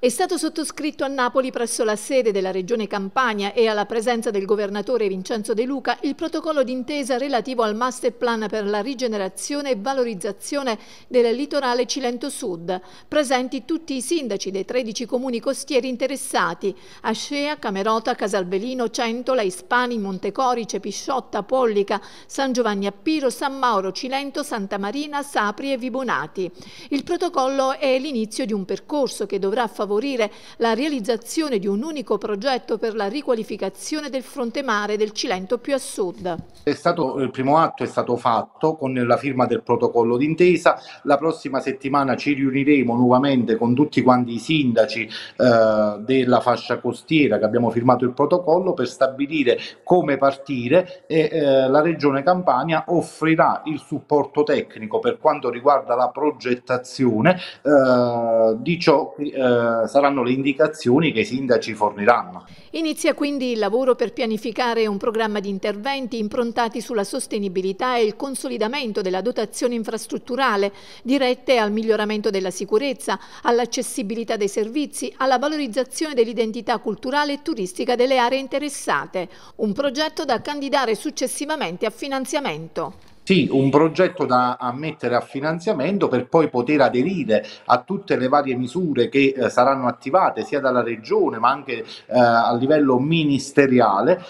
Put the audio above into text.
È stato sottoscritto a Napoli presso la sede della Regione Campania e alla presenza del governatore Vincenzo De Luca il protocollo d'intesa relativo al master plan per la rigenerazione e valorizzazione del litorale Cilento Sud, presenti tutti i sindaci dei 13 comuni costieri interessati, Ascea, Camerota, Casalvelino, Centola, Ispani, Montecorice, Pisciotta, Pollica, San Giovanni Appiro, San Mauro, Cilento, Santa Marina, Sapri e Vibonati. Il protocollo è l'inizio di un percorso che dovrà favorire favorire la realizzazione di un unico progetto per la riqualificazione del fronte mare del Cilento più a sud. È Stato, il primo atto è stato fatto con la firma del protocollo d'intesa, la prossima settimana ci riuniremo nuovamente con tutti quanti i sindaci eh, della fascia costiera che abbiamo firmato il protocollo per stabilire come partire e eh, la Regione Campania offrirà il supporto tecnico per quanto riguarda la progettazione eh, di ciò che eh, saranno le indicazioni che i sindaci forniranno. Inizia quindi il lavoro per pianificare un programma di interventi improntati sulla sostenibilità e il consolidamento della dotazione infrastrutturale dirette al miglioramento della sicurezza, all'accessibilità dei servizi, alla valorizzazione dell'identità culturale e turistica delle aree interessate. Un progetto da candidare successivamente a finanziamento. Sì, un progetto da mettere a finanziamento per poi poter aderire a tutte le varie misure che eh, saranno attivate sia dalla Regione ma anche eh, a livello ministeriale